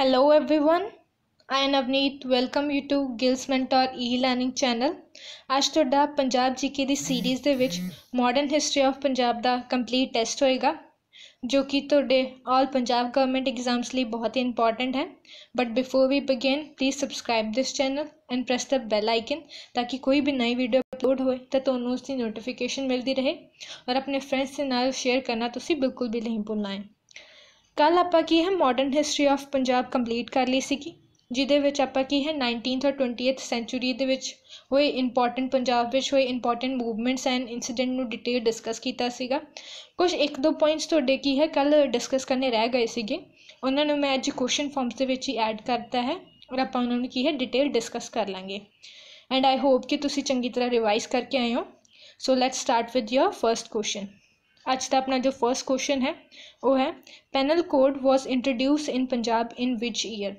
Hello everyone, I am Navneet. Welcome you to Gills Mentor e-learning channel. ਅੱਜ ਤੁਹਾਡਾ Punjab GK ਦੀ series ਦੇ ਵਿੱਚ modern history of Punjab ਦਾ complete test ਹੋਏਗਾ ਜੋ ਕਿ ਤੁਹਾਡੇ ਆਲ ਪੰਜਾਬ ਗਵਰਨਮੈਂਟ ਐਗਜ਼ਾਮਸ ਲਈ ਬਹੁਤ ਹੀ ਇੰਪੋਰਟੈਂਟ ਹੈ but before we begin please subscribe this channel and press the bell icon ਤਾਂ ਕਿ ਕੋਈ ਵੀ ਨਈ ਵੀਡੀਓ ਅਪਲੋਡ ਹੋਏ ਤਾਂ ਤੁਹਾਨੂੰ ਉਸ ਦੀ ਨੋਟੀਫਿਕੇਸ਼ਨ ਮਿਲਦੀ ਰਹੇ ਔਰ ਆਪਣੇ ਫਰੈਂਡਸ ਦੇ ਨਾਲ ਸ਼ੇਅਰ ਕਰਨਾ ਤੁਸੀਂ ਬਿਲਕੁਲ ਵੀ ਨਹੀਂ ਭੁੱਲਣਾ ਹੈ ਕੱਲ ਆਪਾਂ ਕੀ ਹੈ modern history of Punjab complete ਕਰ ਲਈ ਸੀਗੀ ਜਿਹਦੇ ਵਿੱਚ ਆਪਾਂ ਕੀ ਹੈ 19th ਔਰ 20th ਸੈਂਚੁਰੀ ਦੇ ਵਿੱਚ ਹੋਏ ਇੰਪੋਰਟੈਂਟ ਪੰਜਾਬ ਵਿੱਚ ਹੋਏ ਇੰਪੋਰਟੈਂਟ ਮੂਵਮੈਂਟਸ ਐਂਡ ਇਨਸੀਡੈਂਟ ਨੂੰ ਡਿਟੇਲ ਡਿਸਕਸ ਕੀਤਾ ਸੀਗਾ ਕੁਝ ਇੱਕ ਦੋ ਪੁਆਇੰਟਸ ਤੁਹਾਡੇ ਕੀ ਹੈ ਕੱਲ ਡਿਸਕਸ ਕਰਨੇ ਰਹਿ ਗਏ ਸੀਗੇ ਉਹਨਾਂ ਨੂੰ ਮੈਂ ਅੱਜ ਕੁਐਸਚਨ ਫਾਰਮਸ ਦੇ ਵਿੱਚ ਹੀ ਐਡ ਕਰਤਾ ਹੈ ਔਰ ਆਪਾਂ ਉਹਨਾਂ ਨੂੰ ਕੀ ਹੈ ਡਿਟੇਲ ਡਿਸਕਸ ਕਰ ਲਾਂਗੇ ਐਂਡ ਆਈ ਹੋਪ ਕਿ ਤੁਸੀਂ ਚੰਗੀ ਤਰ੍ਹਾਂ ਰਿਵਾਈਜ਼ ਕਰਕੇ ਆਏ ਹੋ so let's start with your first question आज का अपना जो फर्स्ट क्वेश्चन है वो है penal code was introduce in Punjab in which year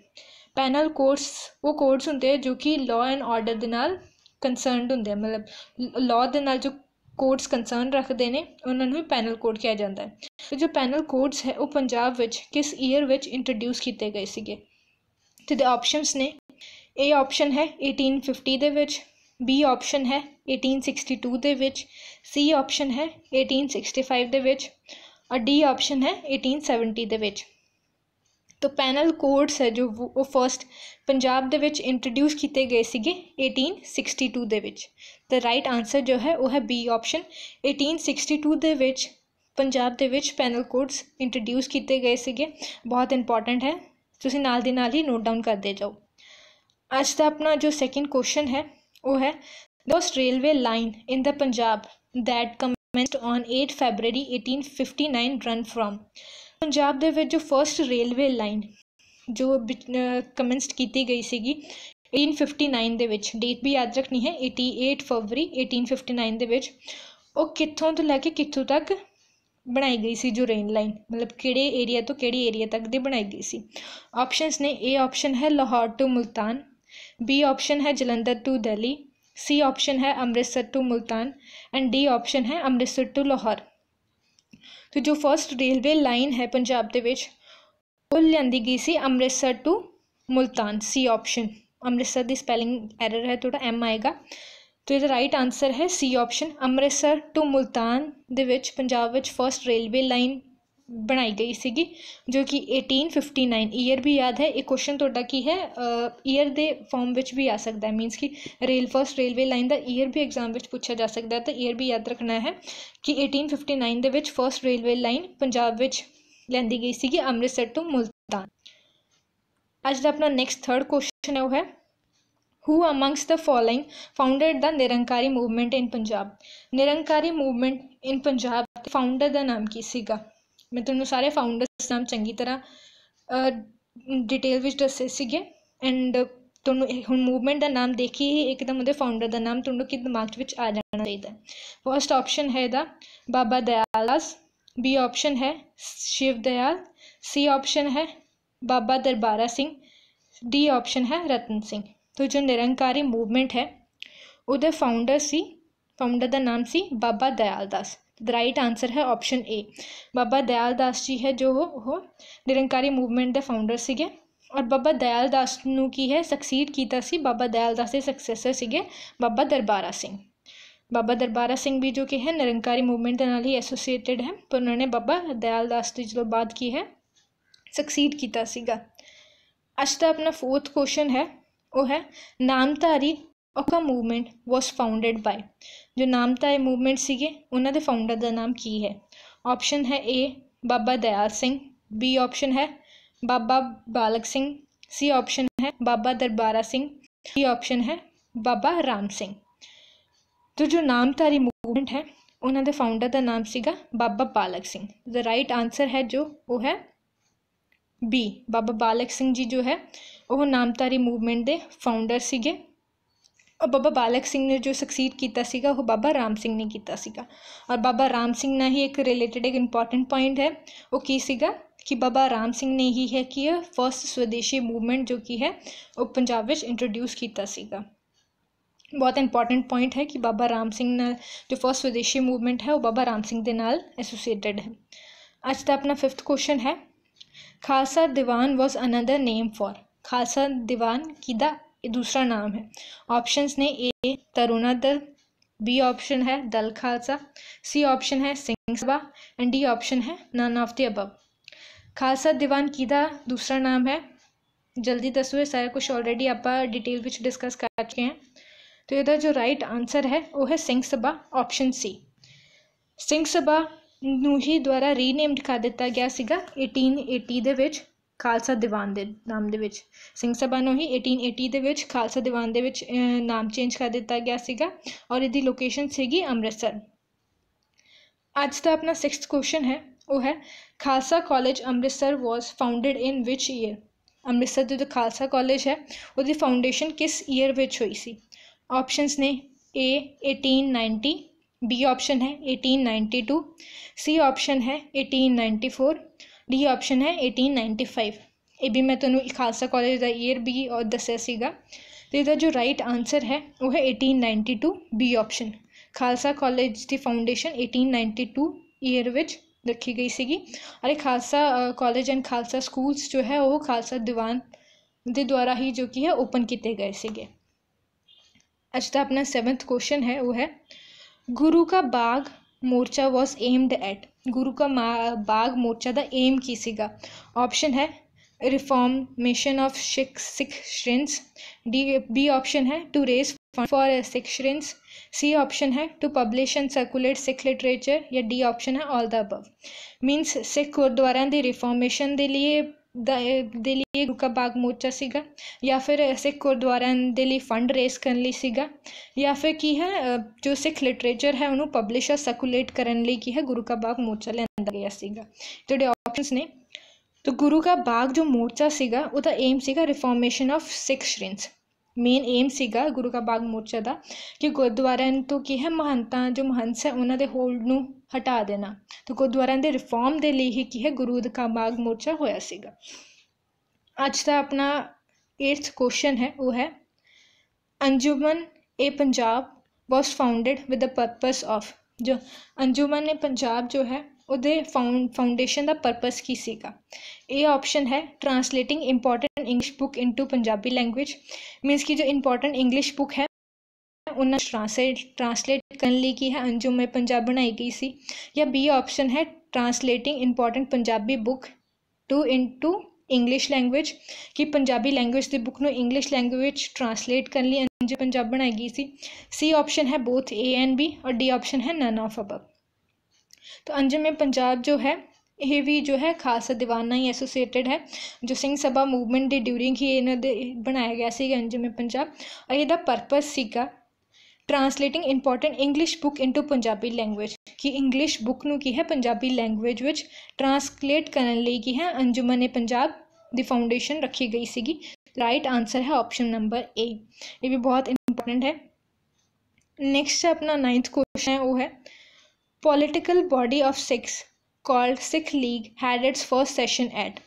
penal codes वो कोड्स होंगे जो कि लॉ एंड ऑर्डर के नाल कंसर्न होंगे मतलब लॉ के नाल जो कोड्स कंसर्न रखते हैं उन्होंने भी पैनल कोड किया जाता है तो जो पैनल कोड्स है वो पंजाब विच किस ईयर विच इंट्रोड्यूस किए गए थे तो ऑप्शनस ने ए ऑप्शन है एटीन फिफ्टी के ਬੀ ਆਪਸ਼ਨ ਹੈ 1862 ਦੇ ਵਿੱਚ ਸੀ ਆਪਸ਼ਨ ਹੈ 1865 ਦੇ ਵਿੱਚ और डी ऑप्शन है 1870 ਦੇ ਵਿੱਚ ਤੋ ਪੈਨਲ ਕੋਡਸ ਹੈ ਜੋ ਉਹ ਫਰਸਟ ਪੰਜਾਬ ਦੇ ਵਿੱਚ ਇੰਟਰੋਡਿਊਸ ਕੀਤੇ ਗਏ ਸੀਗੇ 1862 ਦੇ ਵਿੱਚ ਤੇ ਰਾਈਟ ਆਨਸਰ ਜੋ ਹੈ ਉਹ ਹੈ ਬੀ ਆਪਸ਼ਨ 1862 ਦੇ ਵਿੱਚ ਪੰਜਾਬ ਦੇ ਵਿੱਚ ਪੈਨਲ ਕੋਡਸ ਇੰਟਰੋਡਿਊਸ ਕੀਤੇ ਗਏ ਸੀਗੇ ਬਹੁਤ ਇੰਪੋਰਟੈਂਟ ਹੈ ਤੁਸੀਂ ਨਾਲ ਦੀ ਨਾਲ ਹੀ ਨੋਟ ਡਾਊਨ ਕਰਦੇ ਜਾਓ ਅੱਜ ਦਾ ਆਪਣਾ ਜੋ ਸੈਕਿੰਡ ਕੁਐਸਚਨ ਹੈ ਉਹ ਹੈ ਦੋਸਟ railway line in the Punjab that commenced on 8 February 1859 run from Punjab ਦੇ ਵਿੱਚ ਜੋ ਫਰਸਟ ਰੇਲਵੇ ਲਾਈਨ ਜੋ ਕਮੈਂਸਡ ਕੀਤੀ ਗਈ ਸੀਗੀ 1859 ਦੇ ਵਿੱਚ ਡੇਟ ਵੀ ਯਾਦ ਰੱਖਣੀ ਹੈ 88 ਫਰਵਰੀ 1859 ਦੇ ਵਿੱਚ ਉਹ ਕਿੱਥੋਂ ਤੋਂ ਲੈ ਕੇ ਕਿੱਥੋਂ ਤੱਕ ਬਣਾਈ ਗਈ ਸੀ ਜੋ ਰੇਨ ਲਾਈਨ ਮਤਲਬ ਕਿਹੜੇ ਏਰੀਆ ਤੋਂ ਕਿਹੜੀ ਏਰੀਆ ਤੱਕ ਦੀ ਬਣਾਈ ਗਈ ਸੀ ਆਪਸ਼ਨਸ ਨੇ ਏ ਆਪਸ਼ਨ ਹੈ Lahore to Multan B option है Jalandhar to Delhi C option है Amritsar to Multan and D option है अमृतसर टू लाहौर तो जो फर्स्ट रेलवे लाइन है पंजाब के लिया गई सी Amritsar to Multan C option Amritsar की स्पैलिंग एरर है थोड़ा एम आएगा तो यह राइट आंसर है C option Amritsar to Multan Punjab first railway line ਬਣਾਈ ਗਈ ਸੀਗੀ ਜੋ ਕਿ 1859 ਈਅਰ ਵੀ ਯਾਦ ਹੈ ਇਹ ਕੁਐਸਚਨ ਤੁਹਾਡਾ ਕੀ ਹੈ ਈਅਰ ਦੇ ਫਾਰਮ ਵਿੱਚ ਵੀ ਆ ਸਕਦਾ ਹੈ ਮੀਨਸ ਕਿ ਰੇਲ ਫਰਸਟ ਰੇਲਵੇ ਲਾਈਨ ਦਾ ਈਅਰ ਵੀ ਐਗਜ਼ਾਮ ਵਿੱਚ ਪੁੱਛਿਆ ਜਾ ਸਕਦਾ ਹੈ ਤਾਂ ਈਅਰ ਵੀ ਯਾਦ ਰੱਖਣਾ ਹੈ ਕਿ 1859 ਦੇ ਵਿੱਚ ਫਰਸਟ ਰੇਲਵੇ ਲਾਈਨ ਪੰਜਾਬ ਵਿੱਚ ਲੈਂਦੀ ਗਈ ਸੀਗੀ ਅੰਮ੍ਰਿਤਸਰ ਤੋਂ ਮੁਲਤਾਨ ਅੱਜ ਦਾ ਆਪਣਾ ਨੈਕਸਟ ਥਰਡ ਕੁਐਸਚਨ ਹੈ ਉਹ ਹੈ who amongst the following founded the Nirankari movement in punjab Nirankari movement in punjab founder ਦਾ ਨਾਮ ਕੀ ਸੀਗਾ ਮੈਂ ਤੁਹਾਨੂੰ ਸਾਰੇ ਫਾਊਂਡਰਸ ਨਾਮ ਚੰਗੀ ਤਰ੍ਹਾਂ ਡਿਟੇਲ ਵਿੱਚ ਦੱਸੇ ਸੀਗੇ ਐਂਡ ਤੁਹਾਨੂੰ ਹੁਣ ਮੂਵਮੈਂਟ ਦਾ ਨਾਮ ਦੇਖੀ ਹੀ ਇੱਕਦਮ ਉਹਦੇ ਫਾਊਂਡਰ ਦਾ ਨਾਮ ਤੁਹਾਨੂੰ ਕਿ ਦਿਮਾਗ ਵਿੱਚ ਆ ਜਾਣਾ ਚਾਹੀਦਾ ਫਸਟ ਆਪਸ਼ਨ ਹੈ ਦਾ ਬਾਬਾ ਦयाल ਦਾਸ ਬੀ ਆਪਸ਼ਨ ਹੈ ਸ਼ਿਵ ਦਿਆਲ ਸੀ ਆਪਸ਼ਨ ਹੈ ਬਾਬਾ ਦਰਬਾਰਾ ਸਿੰਘ ਡੀ ਆਪਸ਼ਨ ਹੈ ਰਤਨ ਸਿੰਘ ਤੋਂ ਜੋ ਨਿਰੰਕਾਰੀ ਮੂਵਮੈਂਟ ਹੈ ਉਹਦੇ ਫਾਊਂਡਰ ਸੀ ਫਾਊਂਡਰ ਦਾ ਨਾਮ ਸੀ Baba Dayal Das the right answer है ऑप्शन ए बाबा दयाल दास जी है जो हो निरंकारी मूवमेंट के फाउंडर से और बाबा दयाल दास की है सक्सीड किया बाबा दयाल दास के सक्सैसर से बाबा दरबारा सिंह बाबा दरबारा सिंह भी जो कि है निरंकारी मूवमेंट के ही एसोसीएटेड है पर उन्होंने बाबा दयाल दास की जो बात की है सक्सीड किया अच्छा अपना फोर्थ क्वेश्चन है वह है नामधारी ਔਕਾ मूवमेंट वॉज़ फाउंडेड बाय जो ਨਾਮਤਾ ਇਹ ਮੂਵਮੈਂਟ ਸੀਗੇ ਉਹਨਾਂ ਦੇ ਫਾਊਂਡਰ ਦਾ ਨਾਮ ਕੀ है ਆਪਸ਼ਨ ਹੈ ਏ ਬਾਬਾ ਦਇਆ ਸਿੰਘ ਬੀ ਆਪਸ਼ਨ ਹੈ ਬਾਬਾ ਬਾਲਕ ਸਿੰਘ सी ऑप्शन है बाबा दरबारा सिंह डी ऑप्शन है बाबा राम सिंह तो जो नामधारी मूवमेंट है उन्होंने फाउंडर का नाम सीगा बाबा बालक सिंह द राइट आंसर है जो वो है बी बाबा बालक सिंह जी जो है वह नामधारी मूवमेंट के फाउंडर से ਔਰ ਬਾਬਾ ਬਾਲਕ ਸਿੰਘ ਨੇ ਜੋ ਸਕਸੀਡ ਕੀਤਾ ਸੀਗਾ ਉਹ ਬਾਬਾ ਰਾਮ ਸਿੰਘ ਨੇ ਕੀਤਾ ਸੀਗਾ ਔਰ ਬਾਬਾ ਰਾਮ ਸਿੰਘ ਨਾਲ ਹੀ ਇੱਕ ਰਿਲੇਟਡ ਇੱਕ ਇੰਪੋਰਟੈਂਟ ਪੁਆਇੰਟ ਹੈ ਉਹ ਕੀ ਸੀਗਾ ਕਿ ਬਾਬਾ ਰਾਮ ਸਿੰਘ ਨੇ ਹੀ ਹੈ ਕਿ ਇਹ ਫਰਸਟ ਸਵਦੇਸ਼ੀ ਮੂਵਮੈਂਟ ਜੋ ਕੀ ਹੈ ਉਹ ਪੰਜਾਬ ਵਿੱਚ ਇੰਟਰੋਡਿਊਸ ਕੀਤਾ ਸੀਗਾ ਬਹੁਤ ਇੰਪੋਰਟੈਂਟ ਪੁਆਇੰਟ ਹੈ ਕਿ ਬਾਬਾ ਰਾਮ ਸਿੰਘ ਨਾਲ ਜੋ ਫਰਸਟ ਸਵਦੇਸ਼ੀ ਮੂਵਮੈਂਟ ਹੈ ਉਹ ਬਾਬਾ ਰਾਮ ਸਿੰਘ ਦੇ ਨਾਲ ਐਸੋਸੀਏਟਡ ਹੈ ਅੱਜ ਦਾ ਆਪਣਾ 5th ਕੁਐਸਚਨ ਹੈ Khalsa Diwan was another name for Khalsa Diwan ਕਿਦਾ दूसरा नाम है ऑप्शन ने ए तरुणा दल बी ऑप्शन है दल खालसा सी ऑप्शन है Singh Sabha and D option है none of the above Khalsa Diwan की दूसरा नाम है जल्दी दसों सारा कुछ ऑलरेडी आप डिटेल में डिस्कस कर चुके हैं तो यदा जो राइट आंसर है वह है सिंह सभा ऑप्शन सी सिंह सभा ही द्वारा रीनेम्ड कर दिता गया एटीन एटी के खालसा दीवान के नाम के सिंह सभा ही एटीन एटी के खालसा दीवान के नाम चेंज कर दिता गया और यदि लोकेशन सी अमृतसर अज का अपना सिक्स क्वेश्चन है वह है Khalsa college Amritsar was founded in which year Amritsar जो खालसा कॉलेज है वो फाउंडेन किस ईयर हुई सी ऑप्शन ने A eighteen ninety B option है eighteen ninety two C option है eighteen ninety four D option ਹੈ 1895 ਇਹ ਵੀ ਮੈਂ ਤੁਹਾਨੂੰ ਖਾਲਸਾ ਕਾਲਜ ਦਾ ਈਅਰ ਵੀ ਔਰ ਦੱਸਿਆ ਸੀਗਾ ਤੇ ਇਹਦਾ ਜੋ ਰਾਈਟ ਆਨਸਰ ਹੈ ਉਹ ਹੈ 1892 ਬੀ ਆਪਸ਼ਨ ਖਾਲਸਾ ਕਾਲਜ ਦੀ ਫਾਊਂਡੇਸ਼ਨ 1892 ਈਅਰ ਵਿੱਚ ਰੱਖੀ ਗਈ ਸੀਗੀ ਅਰੇ Khalsa college and Khalsa schools ਜੋ ਹੈ ਉਹ ਖਾਲਸਾ ਦੀਵਾਨ ਦੇ ਦੁਆਰਾ ਹੀ ਜੋ ਕੀ ਹੈ ਓਪਨ ਕੀਤੇ ਗਏ ਸੀਗੇ ਅੱਜ ਦਾ ਆਪਣਾ 7th ਕੁਐਸਚਨ ਹੈ ਉਹ ਹੈ Guru ka Bagh morcha was aimed at Guru ka Bagh morcha the aim सीगा ऑप्शन है reformation of Sikh Sikh shrines D B option है to race for Sikh shrines C option है to publish and circulate Sikh literature या डी ऑप्शन है all the above means Sikh gurdwara की रिफॉर्मेशन के लिए ਦੇ ਲਈ ਗੁਰੂ ਬਾਗ ਮੋਰਚਾ ਸੀਗਾ ਜਾਂ ਫਿਰ ਸਿੱਖ ਗੁਰਦੁਆਰਿਆਂ ਦੇ ਲਈ ਫੰਡ ਰੇਸ ਕਰਨ ਲਈ ਸੀਗਾ ਜਾਂ ਫਿਰ ਕੀ ਹੈ ਜੋ ਸਿੱਖ ਲਿਟਰੇਚਰ ਹੈ ਉਹਨੂੰ ਪਬਲਿਸ਼ਰ ਸਰਕੂਲੇਟ ਕਰਨ ਲਈ ਕੀ ਹੈ ਗੁਰੂ ਕਾ ਬਾਗ ਮੋਰਚਾ ਲਿਆਂਦਾ ਗਿਆ ਸੀਗਾ ਜਿਹੜੇ ਆਪਸ਼ਨਸ ਨੇ ਤਾਂ ਗੁਰੂ ਕਾ ਬਾਗ ਜੋ ਮੋਰਚਾ ਸੀਗਾ ਉਹਦਾ ਏਮ ਸੀਗਾ reformation of Sikh shrines main aim ਸੀਗਾ ਗੁਰੂ ਕਾ ਬਾਗ ਮੋਰਚਾ ਦਾ ਕਿ ਗੁਰਦੁਆਰਿਆਂ ਤੋਂ ਕੀ ਹੈ ਮਹੰਤਾਂ ਜੋ ਮਹੰਤ ਹੈ ਉਹਨਾਂ ਦੇ ਹੋਲਡ ਨੂੰ ਹਟਾ ਦੇਣਾ ਤੇ ਗੁਰਦੁਆਰਿਆਂ ਦੇ ਰਿਫਾਰਮ ਦੇ ਲਈ ਹੀ ਕੀ ਹੈ ਗੁਰੂ ਦਾ ਮਾਗ ਮੋਰਚਾ ਹੋਇਆ ਸੀਗਾ ਅੱਜ ਦਾ ਆਪਣਾ 8th ਕੁਐਸਚਨ ਹੈ ਉਹ ਹੈ Anjuman e Punjab was founded with the purpose of जो अंजुमन ने पंजाब जो है ਉਹਦੇ ਫਾਊਂਡੇਸ਼ਨ ਦਾ ਪਰਪਸ ਕੀ ਸੀਗਾ ਇਹ ਆਪਸ਼ਨ ਹੈ translating important English book into Punjabi language means ਕਿ ਜੋ ਇੰਪੋਰਟੈਂਟ ਇੰਗਲਿਸ਼ ਬੁੱਕ ਹੈ उन्होंने ट्रांसलेट ट्रांसलेट करने ली की है हाँ, अंजुम में पंजाब बनाई गई सी या बी ऑप्शन है translating important Punjabi book to into English language कि पंजाबी लैंगुएज की बुक न इंग्लिश लैंगुएज ट्रांसलेट करने ली अंजुम पंजाब बनाई गई सी सी ऑप्शन है बोथ ए एंड बी और डी ऑप्शन है नन ऑफ अबब तो अंजुम में पंजाब जो है यह भी जो है खालसा दीवाना ही एसोसिएटेड है जो सिंह सभा मूवमेंट के ड्यूरिंग ही इन्होंने बनाया गया सी अंजुम पंजाब और यह परपज़ सगा translating important English book into Punjabi language कि इंग्लिश बुक न की है पंजाबी लैंगुएज में ट्रांसलेट करने की है अंजुमन ए पंजाब द फाउंडेशन रखी गई सी राइट आंसर है ऑप्शन नंबर ए ये भी बहुत इंपॉर्टेंट है नेक्स्ट है अपना नाइन्थ क्वेश्चन है वो है political body of Sikhs called Sikh league had its first session at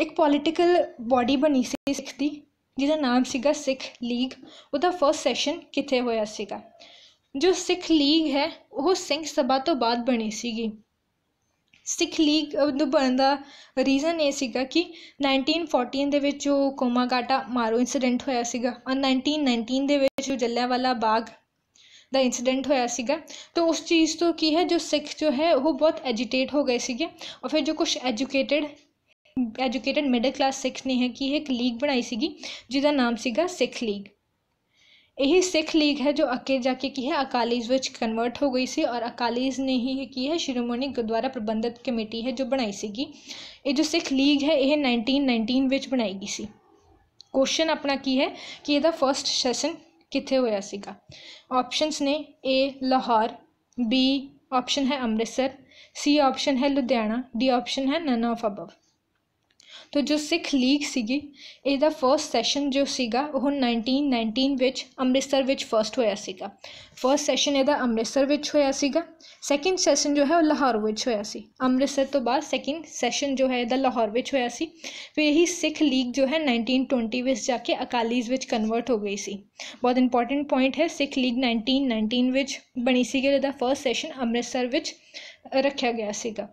एक पोलिटिकल बॉडी बनी सी सिख की ਜਿਹਦਾ ਨਾਮ ਸੀਗਾ ਸਿੱਖ ਲੀਗ ਉਹਦਾ ਫਰਸਟ ਸੈਸ਼ਨ ਕਿੱਥੇ ਹੋਇਆ ਸੀਗਾ ਜੋ ਸਿੱਖ ਲੀਗ ਹੈ ਉਹ ਸਿੰਘ ਸਭਾ ਤੋਂ ਬਾਅਦ ਬਣੀ ਸੀਗੀ ਸਿੱਖ ਲੀਗ ਨੂੰ ਬਣਨ ਦਾ ਰੀਜ਼ਨ ਇਹ ਸੀਗਾ ਕਿ 1914 ਦੇ ਵਿੱਚ ਉਹ ਕੋਮਾਗਾਟਾ ਮਾਰੋ ਇਨਸੀਡੈਂਟ ਹੋਇਆ ਸੀਗਾ ਔਰ 1919 ਦੇ ਵਿੱਚ ਉਹ ਜੱਲਿਆਂਵਾਲਾ ਬਾਗ ਦਾ ਇਨਸੀਡੈਂਟ ਹੋਇਆ ਸੀਗਾ ਤਾਂ ਉਸ ਚੀਜ਼ ਤੋਂ ਕੀ ਹੈ ਜੋ ਸਿੱਖ ਜੋ ਹੈ ਉਹ ਬਹੁਤ ਐਜੀਟੇਟ ਹੋ ਗਏ ਸੀਗੇ ਔਰ ਫਿਰ ਜੋ ਕੁਝ educated educated middle class Sikh ਨੇ ਹੈ ਕਿ ਇੱਕ ਲੀਗ ਬਣਾਈ ਸੀਗੀ ਜਿਹਦਾ ਨਾਮ ਸੀਗਾ ਸਿੱਖ ਲੀਗ ਇਹ ਸਿੱਖ ਲੀਗ ਹੈ ਜੋ ਅੱਗੇ ਜਾ ਕੇ ਕੀ ਹੈ ਅਕਾਲੀਜ਼ ਵਿੱਚ ਕਨਵਰਟ ਹੋ ਗਈ ਸੀ ਔਰ ਅਕਾਲੀਜ਼ ਨੇ ਹੀ ਕੀ ਹੈ ਸ਼੍ਰੋਮਣੀ ਗੁਰਦੁਆਰਾ ਪ੍ਰਬੰਧਕ ਕਮੇਟੀ ਹੈ ਜੋ ਬਣਾਈ ਸੀਗੀ ਇਹ ਜੋ ਸਿੱਖ ਲੀਗ ਹੈ ਇਹ 1919 ਵਿੱਚ ਬਣਾਈ ਗਈ ਸੀ ਕੁਐਸਚਨ ਆਪਣਾ ਕੀ ਹੈ ਕਿ ਇਹਦਾ ਫਰਸਟ ਸੈਸ਼ਨ ਕਿੱਥੇ ਹੋਇਆ ਸੀਗਾ ਆਪਸ਼ਨਸ ਨੇ A ਲਾਹੌਰ B ਆਪਸ਼ਨ ਹੈ ਅੰਮ੍ਰਿਤਸਰ C ਆਪਸ਼ਨ ਹੈ ਲੁਧਿਆਣਾ D ਆਪਸ਼ਨ ਹੈ ਨਨ ਆਫ ਅਬਵ ਤੋ ਜੋ ਸਿੱਖ ਲੀਗ ਸੀਗੀ ਇਹਦਾ ਫਰਸਟ ਸੈਸ਼ਨ ਜੋ ਸੀਗਾ ਉਹ 1919 ਵਿੱਚ ਅੰਮ੍ਰਿਤਸਰ ਵਿੱਚ ਫਰਸਟ ਹੋਇਆ ਸੀਗਾ ਫਰਸਟ ਸੈਸ਼ਨ ਇਹਦਾ ਅੰਮ੍ਰਿਤਸਰ ਵਿੱਚ ਹੋਇਆ ਸੀਗਾ ਸੈਕਿੰਡ ਸੈਸ਼ਨ ਜੋ ਹੈ ਉਹ ਲਾਹੌਰ ਵਿੱਚ ਹੋਇਆ ਸੀ ਅੰਮ੍ਰਿਤਸਰ ਤੋਂ ਬਾਅਦ ਸੈਕਿੰਡ ਸੈਸ਼ਨ ਜੋ ਹੈ ਇਹਦਾ ਲਾਹੌਰ ਵਿੱਚ ਹੋਇਆ ਸੀ ਫਿਰ ਇਹੀ ਸਿੱਖ ਲੀਗ ਜੋ ਹੈ 1920 ਵਿੱਚ ਜਾ ਕੇ ਅਕਾਲੀਜ਼ ਵਿੱਚ ਕਨਵਰਟ ਹੋ ਗਈ ਸੀ ਬਹੁਤ ਇੰਪੋਰਟੈਂਟ ਪੁਆਇੰਟ ਹੈ ਸਿੱਖ ਲੀਗ 1919 ਵਿੱਚ ਬਣੀ ਸੀਗੀ ਇਹਦਾ ਫਰਸਟ ਸੈਸ਼ਨ ਅੰਮ੍ਰਿਤਸਰ ਵਿੱਚ ਰੱਖਿਆ ਗਿਆ ਸੀਗਾ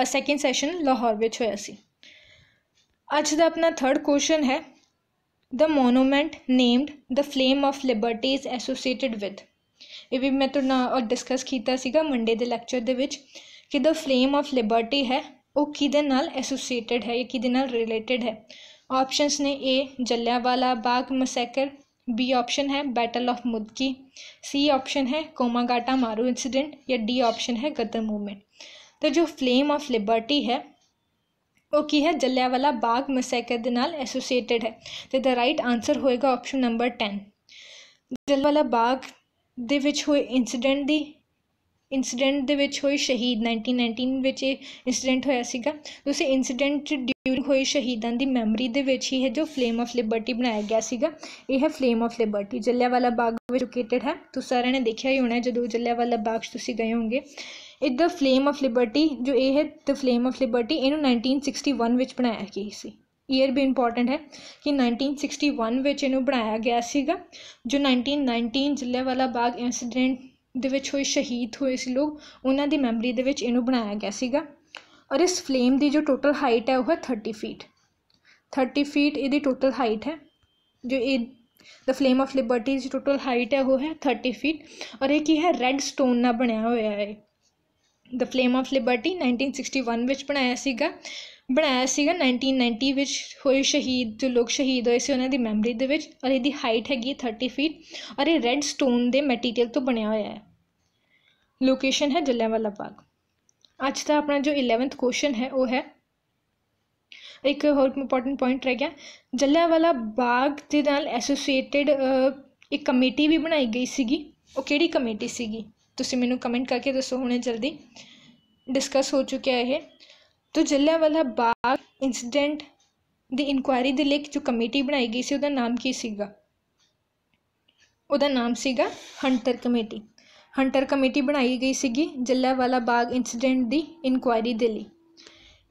ਅ ਸੈਕਿੰਡ ਸੈਸ਼ਨ ਲਾਹੌਰ ਵਿੱਚ ਹੋਇਆ ਸੀ ਅੱਜ ਦਾ ਆਪਣਾ ਥਰਡ ਕੁਐਸਚਨ ਹੈ the monument named the flame of liberty is associated with ਇਹ ਵੀ ਮੈਂ ਤੁਹਾਨੂੰ ਨਾਲ ਡਿਸਕਸ ਕੀਤਾ ਸੀਗਾ ਮੰਡੇ ਦੇ ਲੈਕਚਰ ਦੇ ਵਿੱਚ ਕਿ ਦ ਫਲੇਮ ਆਫ ਲਿਬਰਟੀ ਹੈ ਉਹ ਕਿਹਦੇ ਨਾਲ ਐਸੋਸੀਏਟਿਡ ਹੈ ਜਾਂ ਕਿਹਦੇ ਨਾਲ ਰਿਲੇਟਡ ਹੈ ਆਪਸ਼ਨਸ ਨੇ A Jallianwala Bagh massacre B option ਹੈ battle of Mudki C option ਹੈ ਕੋਮਾਗਾਟਾ ਮਾਰੂ ਇਨਸੀਡੈਂਟ ਜਾਂ ਡੀ ਆਪਸ਼ਨ ਹੈ ਗਦਰ ਮੂਵਮੈਂਟ तो जो फ्लेम ऑफ लिबर्टी है वो की है जलियावाला बाग मसैकर के नाल एसोसिएटेड है तो द राइट आंसर होएगा option number ten Jallianwala Bagh ਦੇ ਵਿੱਚ ਹੋਏ ਇਨਸੀਡੈਂਟ ਦੀ ਇਨਸੀਡੈਂਟ ਦੇ ਵਿੱਚ ਹੋਈ ਸ਼ਹੀਦ 1919 ਵਿੱਚ ਇਹ ਇਨਸੀਡੈਂਟ ਹੋਇਆ ਸੀਗਾ ਉਸੇ ਇਨਸੀਡੈਂਟ ਡਿਊਰਿੰਗ ਹੋਏ ਸ਼ਹੀਦਾਂ ਦੀ ਮੈਮਰੀ ਦੇ ਵਿੱਚ ਹੀ ਹੈ ਜੋ ਫਲੇਮ ਆਫ ਲਿਬਰਟੀ ਬਣਾਇਆ ਗਿਆ ਸੀਗਾ ਇਹ ਹੈ flame of liberty Jallianwala Bagh ਵਿੱਚ ਲੋਕੇਟਡ ਹੈ ਤੁਸੀਂ ਸਾਰਿਆਂ ਨੇ ਦੇਖਿਆ ਹੀ ਹੋਣਾ ਜਦੋਂ ਜਲਿਆਂਵਾਲਾ ਬਾਗ 'ਚ ਤੁਸੀਂ ਗਏ ਹੋਵੋਗੇ इत द फ्लेम ऑफ लिबर्टी जो ये है द फ्लेम ऑफ लिबर्टी इनू नाइनटीन सिक्सटी वन में बनाया गया सी ईयर भी इंपॉर्टेंट है कि नाइनटीन सिक्सटी वन में बनाया गया सो नाइनटीन नाइनटीन जिले वाला बाग इंसीडेंट हुए शहीद हुए से लोग उन्होंने मैमरी के बनाया गया और इस फ्लेम की जो टोटल हाइट है वह है थर्टी फीट थर्टी फीट यदि टोटल हाइट है जो ए the flame of liberty total height है वह है थर्टी फीट और यह की है रैड स्टोन बनया हुआ है ਦ ਫਲੇਮ ਆਫ ਲਿਬਰਟੀ 1961 ਵਿੱਚ ਬਣਾਇਆ ਸੀਗਾ ਬਣਾਇਆ ਸੀਗਾ 1990 ਵਿੱਚ ਹੋਏ ਸ਼ਹੀਦ ਜੋ ਲੋਕ ਸ਼ਹੀਦ ਹੋਏ ਸੀ ਉਹਨਾਂ ਦੀ ਮੈਮਰੀ ਦੇ ਵਿੱਚ ਔਰ ਇਹਦੀ ਹਾਈਟ ਹੈਗੀ 30 ਫੀਟ ਔਰ ਇਹ ਰੈੱਡ ਸਟੋਨ ਦੇ ਮਟੀਰੀਅਲ ਤੋਂ ਬਣਿਆ ਹੋਇਆ ਹੈ ਲੋਕੇਸ਼ਨ ਹੈ ਜੱਲਿਆਂਵਾਲਾ ਬਾਗ ਅੱਜ ਦਾ ਆਪਣਾ ਜੋ 11th ਕੁਐਸਚਨ ਹੈ ਉਹ ਹੈ ਇੱਕ ਹੋਰ ਇੰਪੋਰਟੈਂਟ ਪੁਆਇੰਟ ਰਹਿ ਗਿਆ ਜੱਲਿਆਂਵਾਲਾ ਬਾਗ ਦੇ ਨਾਲ ਐਸੋਸੀਏਟਿਡ ਇੱਕ ਕਮੇਟੀ ਵੀ ਬਣਾਈ ਗਈ ਸੀਗੀ ਉਹ ਕਿਹੜੀ ਕਮੇਟੀ ਸੀਗੀ ਤੁਸੀਂ ਮੈਨੂੰ ਕਮੈਂਟ ਕਰਕੇ ਦੱਸੋ ਹੁਣੇ ਜਲਦੀ ਡਿਸਕਸ ਹੋ ਚੁੱਕਿਆ ਇਹ ਤੋ ਵਾਲਾ ਬਾਗ ਇਨਸੀਡੈਂਟ ਦੀ ਇਨਕੁਆਇਰੀ ਦੇ ਲਈ ਜੋ ਕਮੇਟੀ ਬਣਾਈ ਗਈ ਸੀ ਉਹਦਾ ਨਾਮ ਕੀ ਸੀਗਾ ਉਹਦਾ ਨਾਮ ਸੀਗਾ ਹੰਟਰ ਕਮੇਟੀ ਹੰਟਰ ਕਮੇਟੀ ਬਣਾਈ ਗਈ ਸੀਗੀ ਵਾਲਾ ਬਾਗ ਇਨਸੀਡੈਂਟ ਦੀ ਇਨਕੁਆਇਰੀ ਦੇ ਲਈ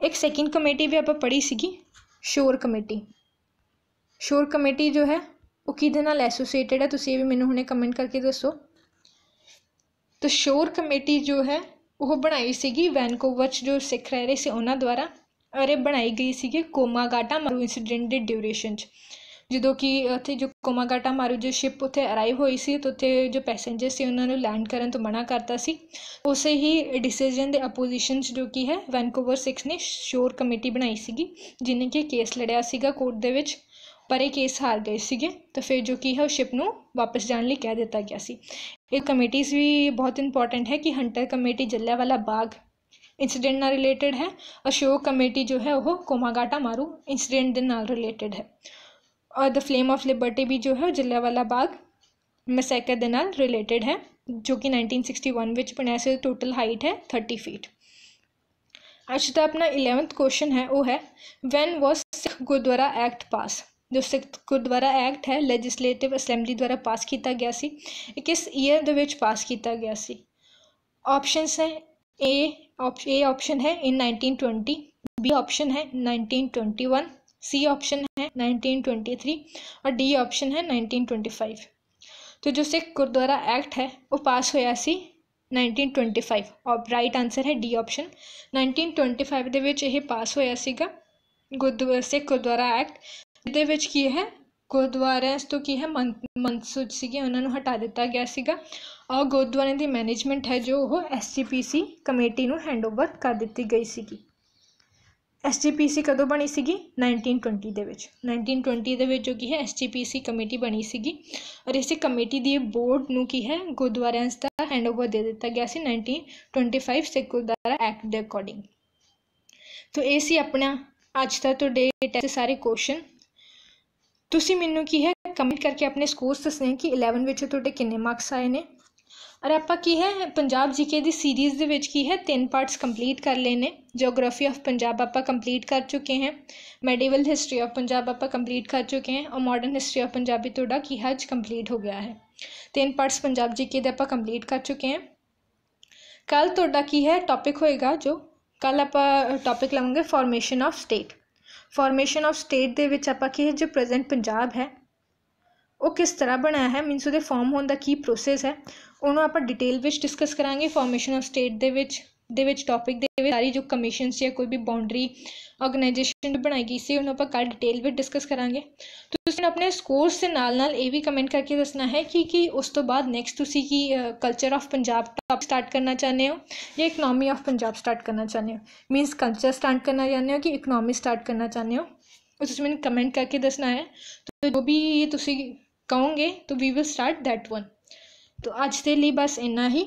ਇੱਕ ਸੈਕਿੰਡ ਕਮੇਟੀ ਵੀ ਆਪਾਂ ਪੜ੍ਹੀ ਸੀਗੀ ਸ਼ੋਰ ਕਮੇਟੀ ਸ਼ੋਰ ਕਮੇਟੀ ਜੋ ਹੈ ਉਹ ਕਿਹਦੇ ਨਾਲ ਐਸੋਸੀਏਟਡ ਹੈ ਤੁਸੀਂ ਇਹ ਵੀ ਮੈਨੂੰ ਹੁਣੇ ਕਮੈਂਟ ਕਰਕੇ ਦੱਸੋ ਤਾਂ ਸ਼ੋਰ ਕਮੇਟੀ ਜੋ ਹੈ ਉਹ ਬਣਾਈ ਸੀਗੀ ਵੈਨਕੂਵਰ 'ਚ ਜੋ ਸਿੱਖ ਰਹਿ ਰਹੇ ਸੀ ਉਹਨਾਂ ਦੁਆਰਾ ਅਰੇ ਬਣਾਈ ਗਈ ਸੀਗੀ ਕੋਮਾਗਾਟਾ ਮਾਰੂ ਇਨਸੀਡੈਂਟ ਦੇ ਡਿਊਰੇਸ਼ਨ 'ਚ ਜਦੋਂ ਕਿ ਉੱਥੇ ਜੋ ਕੋਮਾਗਾਟਾ ਮਾਰੂ ਜੋ ਸ਼ਿਪ ਉੱਥੇ ਅਰਾਈਵ ਹੋਈ ਸੀ ਤੇ ਉੱਥੇ ਜੋ ਪੈਸੇਂਜਰ ਸੀ ਉਹਨਾਂ ਨੂੰ ਲੈਂਡ ਕਰਨ ਤੋਂ ਮਨਾ ਕਰਤਾ ਸੀ ਉਸੇ ਹੀ ਡਿਸੀਜਨ ਦੇ ਅਪੋਜੀਸ਼ਨ 'ਚ ਜੋ ਕੀ ਹੈ ਵੈਨਕੂਵਰ 6 ਨੇ ਸ਼ੋਰ ਕਮੇਟੀ ਬਣਾਈ ਸੀਗੀ ਜਿਨੇ ਕਿ ਕੇਸ ਲੜਿਆ ਸੀਗਾ ਕੋਰਟ ਦੇ ਵਿੱਚ ਪਰ ਇਹ ਕੇਸ ਹਾਰ ਗਏ ਸੀਗੇ ਤਾਂ ਫਿਰ ਜੋ ਕੀ ਹੈ ਉਹ ਸ਼ਿਪ ਨੂੰ ਵਾਪਸ ਜਾਣ ਲਈ ਕਹਿ ਦਿੱਤਾ ਗਿਆ ਸੀ ये कमेटीज़ भी बहुत इंपॉर्टेंट है कि हंटर कमेटी वाला बाग इंसिडेंट ना रिलेटेड है और शोक कमेटी जो है वो कोमागाटा मारू इंसिडेंट रिलेटेड है और द फ्लेम ऑफ लिबर्टी भी जो है वाला बाग मसैकर दे रिलेटेड है जो कि सिक्सटी वन ਬਣਿਆ ਸੀ से टोटल हाइट है थर्टी फीट अच्छा अपना इलेवेंथ क्वेश्चन है वो है when was Sikh gurdwara act pass जो सिख गुरद्वारा एक्ट है लैजिस्लेटिव असैम्बली द्वारा पास किया गया सी किस ईयर पास किया गया सी ऑप्शन है ए ए ऑप्शन है in nineteen twenty B option है nineteen twenty one C option है नाइनटीन ट्वेंटी थ्री और डी ऑप्शन है नाइनटीन ट्वेंटी फाइव तो जो सिख गुरुद्वारा एक्ट है वो पास होया सी nineteen twenty five right answer है D option nineteen twenty five के पास होया गुरद सिख गुरद्वारा एक्ट ਇਹਦੇ ਵਿੱਚ ਕੀ ਹੈ ਗੁਰਦੁਆਰਾ ਇਸ ਤੋਂ ਕੀ ਹੈ ਮਨਸੂਬ ਸੀਗੇ ਉਹਨਾਂ ਨੂੰ ਹਟਾ ਦਿੱਤਾ ਗਿਆ ਸੀਗਾ ਔਰ ਗੁਰਦੁਆਰੇ ਦੀ ਮੈਨੇਜਮੈਂਟ ਹੈ ਜੋ ਉਹ ਐਸਜੀਪੀਸੀ ਕਮੇਟੀ ਨੂੰ ਹੈਂਡਓਵਰ ਕਰ ਦਿੱਤੀ ਗਈ ਸੀਗੀ ਐਸਜੀਪੀਸੀ ਕਦੋਂ ਬਣੀ ਸੀਗੀ 1920 ਦੇ ਵਿੱਚ 1920 ਦੇ ਵਿੱਚ ਜੋ ਕੀ ਹੈ ਐਸਜੀਪੀਸੀ ਕਮੇਟੀ ਬਣੀ ਸੀਗੀ ਔਰ ਇਸੇ ਕਮੇਟੀ ਦੀ ਬੋਰਡ ਨੂੰ ਕੀ ਹੈ ਗੁਰਦੁਆਰਿਆਂ ਦਾ ਹੈਂਡਓਵਰ ਦੇ ਦਿੱਤਾ ਗਿਆ ਸੀ 1925 ਸਿੱਖ ਗੁਰਦੁਆਰਾ ਐਕਟ ਦੇ ਅਕੋਰਡਿੰਗ ਤੋਂ ਇਹ ਸੀ ਆਪਣਾ ਅੱਜ ਦਾ ਤੁਹਾਡੇ ਟੈਸਟ ਸਾਰੇ ਕੁਐਸਚਨ तुम मैनू की है कमेंट करके अपने स्कोर दसने कि इलेवन में थोड़े किन्ने मार्क्स आए हैं और आप की है पंजाब जी के सीरीज़ के की है तीन पार्ट्स कंप्लीट कर लेने जोग्राफी ऑफ पंजाब आप कंप्लीट कर चुके हैं मेडिवल हिस्टरी ऑफ पंजाब आप कंप्लीट कर चुके हैं और मॉडर्न हिस्टरी ऑफ पंजाबी थोड़ा की है कंप्लीट हो गया है तीन पार्ट्स पंजाब जी के आप कंप्लीट कर चुके हैं कल थोड़ा की है टॉपिक होएगा जो कल आप टॉपिक लवेंगे formation of state formation of state ਦੇ ਵਿੱਚ ਆਪਾਂ ਕਿਹ ਜੋ ਪ੍ਰੈਜ਼ੈਂਟ ਪੰਜਾਬ ਹੈ ਉਹ ਕਿਸ ਤਰ੍ਹਾਂ ਬਣਾਇਆ ਹੈ ਮੀਨਸ ਉਹਦੇ ਫਾਰਮ ਹੋਣ ਦਾ ਕੀ ਪ੍ਰੋਸੈਸ ਹੈ ਉਹਨੂੰ ਆਪਾਂ ਡਿਟੇਲ ਵਿੱਚ ਡਿਸਕਸ ਕਰਾਂਗੇ ਫਾਰਮੇਸ਼ਨ ਆਫ ਸਟੇਟ ਦੇ ਵਿੱਚ टॉपिक सारी जो कमीशन से या कोई भी बाउंड्री ऑर्गनाइजेशन बनाई गई से उन्होंने कल डिटेल में डिस्कस करा तो अपने स्कोरस के नाल भी कमेंट करके दसना है कि, कि उस तो बाद नैक्सट तुम कि culture of Punjab topic start करना चाहते हो या इकनॉमी ऑफ पंजाब स्टार्ट करना चाहते हो मीनस कल्चर स्टार्ट करना चाहते हो कि इकनॉमी स्टार्ट करना चाहते हो तो मैंने कमेंट करके दसना है तो जो भी तुम कहो तो we will start that one तो अज के लिए बस इन्ना ही